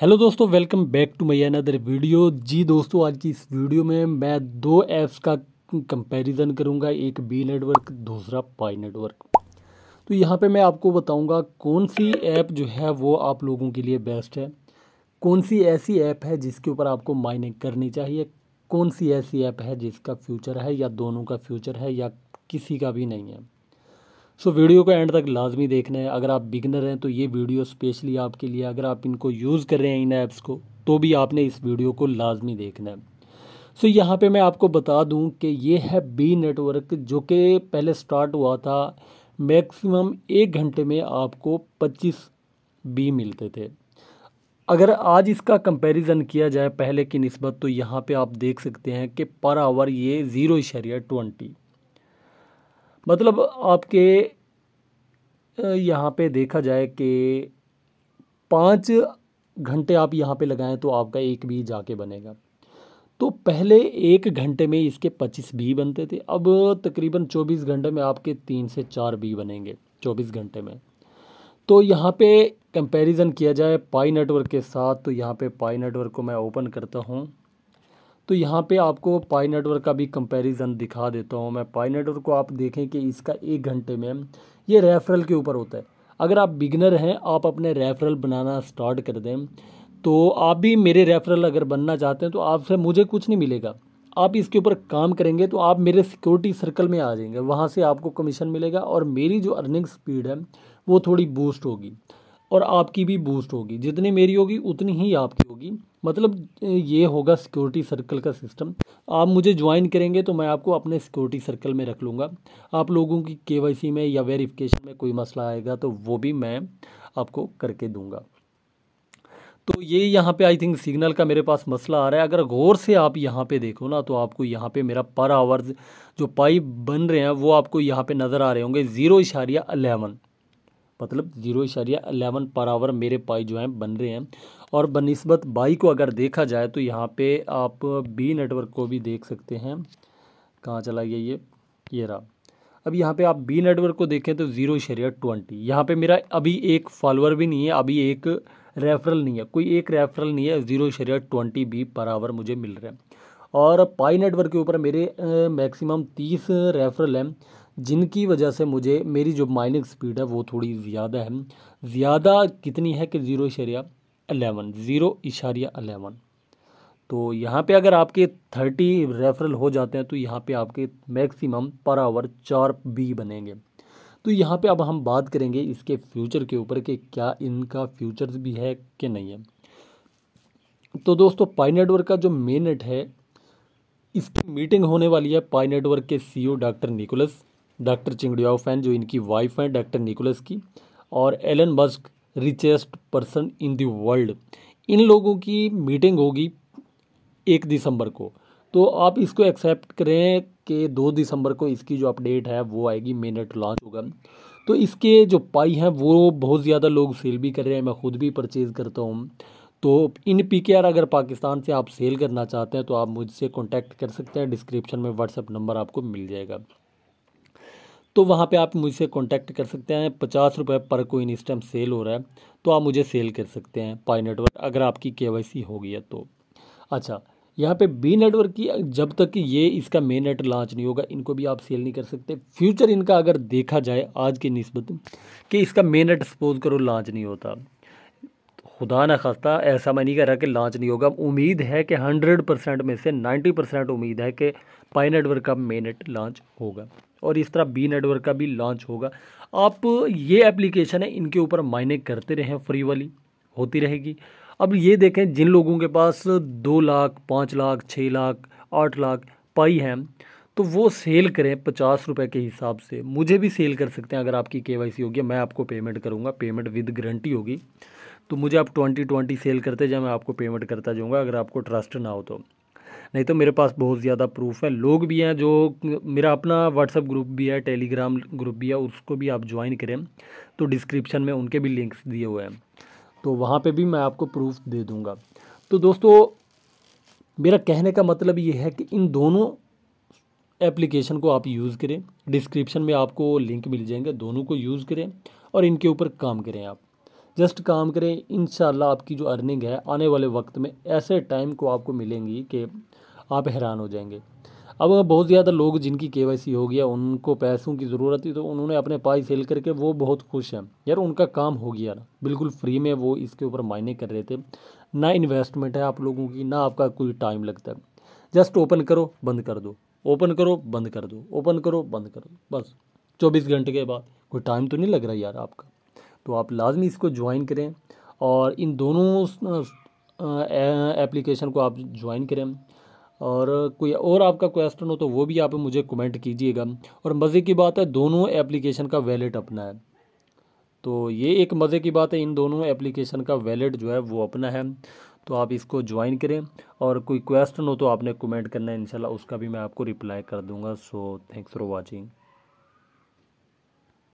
hello दोस्तों welcome back to my another video जी दोस्तों आज की इस वीडियो में मैं दो ऐप्स का कंपैरिजन करूंगा एक बी नेटवर्क दूसरा पाई नेटवर्क तो यहाँ पे मैं आपको बताऊंगा कौन सी ऐप जो है वो आप लोगों के लिए बेस्ट है कौन सी ऐसी ऐप है जिसके ऊपर आपको माइनिंग करनी चाहिए कौन सी ऐसी ऐप है जिसका फ्यूचर है या दोनों का फ्यूचर है या किसी का भी नहीं है सो वीडियो को एंड तक लाजमी देखना है अगर आप बिगनर हैं तो ये वीडियो स्पेशली आपके लिए अगर आप इनको यूज़ कर रहे हैं इन ऐप्स को तो भी आपने इस वीडियो को लाजमी देखना है सो so, यहाँ पे मैं आपको बता दूँ कि ये है बी नेटवर्क जो कि पहले स्टार्ट हुआ था मैक्सिमम एक घंटे में आपको 25 बी मिलते थे अगर आज इसका कंपैरिजन किया जाए पहले की नस्बत तो यहाँ पे आप देख सकते हैं कि पर आवर ये ज़ीरो इशारिया ट्वेंटी मतलब आपके यहाँ पे देखा जाए कि पाँच घंटे आप यहाँ पे लगाएं तो आपका एक भी जाके बनेगा तो पहले एक घंटे में इसके पच्चीस बी बनते थे अब तकरीबन चौबीस घंटे में आपके तीन से चार बी बनेंगे चौबीस घंटे में तो यहाँ पे कंपैरिजन किया जाए पाई नेटवर्क के साथ तो यहाँ पे पाई नेटवर्क को मैं ओपन करता हूँ तो यहाँ पे आपको पाई नेटवर्क का भी कंपैरिजन दिखा देता हूँ मैं पाई नेटवर्क को आप देखें कि इसका एक घंटे में ये रेफरल के ऊपर होता है अगर आप बिगनर हैं आप अपने रेफरल बनाना स्टार्ट कर दें तो आप भी मेरे रेफरल अगर बनना चाहते हैं तो आपसे मुझे कुछ नहीं मिलेगा आप इसके ऊपर काम करेंगे तो आप मेरे सिक्योरिटी सर्कल में आ जाएंगे वहाँ से आपको कमीशन मिलेगा और मेरी जो अर्निंग स्पीड है वो थोड़ी बूस्ट होगी और आपकी भी बूस्ट होगी जितनी मेरी होगी उतनी ही आपकी होगी मतलब ये होगा सिक्योरिटी सर्कल का सिस्टम आप मुझे ज्वाइन करेंगे तो मैं आपको अपने सिक्योरिटी सर्कल में रख लूँगा आप लोगों की केवाईसी में या वेरिफिकेशन में कोई मसला आएगा तो वो भी मैं आपको करके दूँगा तो ये यहाँ पे आई थिंक सिग्नल का मेरे पास मसला आ रहा है अगर गौर से आप यहाँ पे देखो ना तो आपको यहाँ पे मेरा पर आवर्स जो पाइप बन रहे हैं वो आपको यहाँ पे नज़र आ रहे होंगे ज़ीरो इशारिया अलेवन मतलब जीरो इशारिया अलेवन पर आवर मेरे पाई जो हैं बन रहे हैं और बनस्बत बाई को अगर देखा जाए तो यहाँ पे आप बी नेटवर्क को भी देख सकते हैं कहाँ चला गया ये ये रहा अब यहाँ पे आप बी नेटवर्क को देखें तो ज़ीरो इशारिया ट्वेंटी यहाँ पर मेरा अभी एक फॉलोअर भी नहीं है अभी एक रेफरल नहीं है कोई एक रेफरल नहीं है ज़ीरो इशारिया ट्वेंटी बी पर आवर मुझे मिल रहा है और पाई नेटवर्क के ऊपर मेरे मैक्सिमम तीस रेफरल हैं जिनकी वजह से मुझे मेरी जो माइनिंग स्पीड है वो थोड़ी ज़्यादा है ज़्यादा कितनी है कि ज़ीरो इशारिया अलेवन ज़ीरो इशारिया अलेवन तो यहाँ पे अगर आपके थर्टी रेफरल हो जाते हैं तो यहाँ पे आपके मैक्सिमम पर आवर चार बी बनेंगे तो यहाँ पे अब हम बात करेंगे इसके फ्यूचर के ऊपर कि क्या इनका फ्यूचर्स भी है कि नहीं है तो दोस्तों पाई नेटवर्क का जो मेन नेट है इसकी मीटिंग होने वाली है पाई नेटवर्क के CEO doctor Nicolas doctor Chengdiao Fan जो इनकी वाइफ हैं डॉक्टर निकोलस की और Elon Musk richest person in the world इन लोगों की मीटिंग होगी एक दिसंबर को तो आप इसको एक्सेप्ट करें कि दो दिसंबर को इसकी जो अपडेट है वो आएगी मेनेट लॉन्च होगा तो इसके जो पाई हैं वो बहुत ज़्यादा लोग सेल भी कर रहे हैं मैं ख़ुद भी परचेज़ करता हूँ तो इन पी के आर अगर पाकिस्तान से आप सेल करना चाहते हैं तो आप मुझसे कॉन्टैक्ट कर सकते हैं डिस्क्रिप्शन में व्हाट्सअप नंबर आपको मिल जाएगा तो वहाँ पे आप मुझसे कांटेक्ट कर सकते हैं पचास रुपये पर कोइन इस टाइम सेल हो रहा है तो आप मुझे सेल कर सकते हैं पाई नेटवर्क अगर आपकी के हो गई है तो अच्छा यहाँ पे बी नेटवर्क की जब तक ये इसका मेन नेट लॉन्च नहीं होगा इनको भी आप सेल नहीं कर सकते फ्यूचर इनका अगर देखा जाए आज की नस्बत कि इसका मेन नेट सपोज करो लॉन्च नहीं होता खुदा न खास्ता ऐसा मैं नहीं कह रहा कि लॉन्च नहीं होगा उम्मीद है कि हंड्रेड परसेंट में से नाइन्टी परसेंट उम्मीद है कि पाई नेटवर्क का मेनेट लॉन्च होगा और इस तरह बी नेटवर्क का भी लॉन्च होगा आप ये एप्लीकेशन है इनके ऊपर मायने करते रहें फ्री वाली होती रहेगी अब ये देखें जिन लोगों के पास दो लाख पाँच लाख छः लाख आठ लाख पाई हैं तो वो सेल करें पचास रुपये के हिसाब से मुझे भी सेल कर सकते हैं अगर आपकी के वाई सी होगी मैं आपको पेमेंट करूँगा पेमेंट विद गारंटी होगी तो मुझे आप ट्वेंटी ट्वेंटी सेल करते जाए मैं आपको पेमेंट करता जाऊँगा अगर आपको ट्रस्ट ना हो तो नहीं तो मेरे पास बहुत ज़्यादा प्रूफ है लोग भी हैं जो मेरा अपना व्हाट्सअप ग्रुप भी है टेलीग्राम ग्रुप भी है उसको भी आप ज्वाइन करें तो डिस्क्रिप्शन में उनके भी लिंक्स दिए हुए हैं तो वहाँ पे भी मैं आपको प्रूफ दे दूँगा तो दोस्तों मेरा कहने का मतलब ये है कि इन दोनों एप्लीकेशन को आप यूज़ करें डिस्क्रिप्शन में आपको लिंक मिल जाएंगे दोनों को यूज़ करें और इनके ऊपर काम करें आप जस्ट काम करें इन आपकी जो अर्निंग है आने वाले वक्त में ऐसे टाइम को आपको मिलेंगी कि आप हैरान हो जाएंगे अब बहुत ज़्यादा लोग जिनकी के हो गया उनको पैसों की ज़रूरत थी तो उन्होंने अपने पाई सेल करके वो बहुत खुश हैं यार उनका काम हो गया ना बिल्कुल फ्री में वो इसके ऊपर मायने कर रहे थे ना इन्वेस्टमेंट है आप लोगों की ना आपका कोई टाइम लगता है जस्ट ओपन करो बंद कर दो ओपन करो बंद कर दो ओपन करो बंद कर दो बस चौबीस घंटे के बाद कोई टाइम तो नहीं लग रहा यार आपका तो आप लाजमी इसको ज्वाइन करें और इन दोनों एप्लीकेशन को आप ज्वाइन करें और कोई और आपका क्वेश्चन हो तो वो भी आप मुझे कमेंट कीजिएगा और मज़े की बात है दोनों एप्लीकेशन का वैलेट अपना है तो ये एक मज़े की बात है इन दोनों एप्लीकेशन का वैलेट जो है वो अपना है तो आप इसको ज्वाइन करें और कोई क्वेश्चन हो तो आपने कमेंट करना है इनशाला उसका भी मैं आपको रिप्लाई कर दूंगा सो थैंक्स फॉर वाचिंग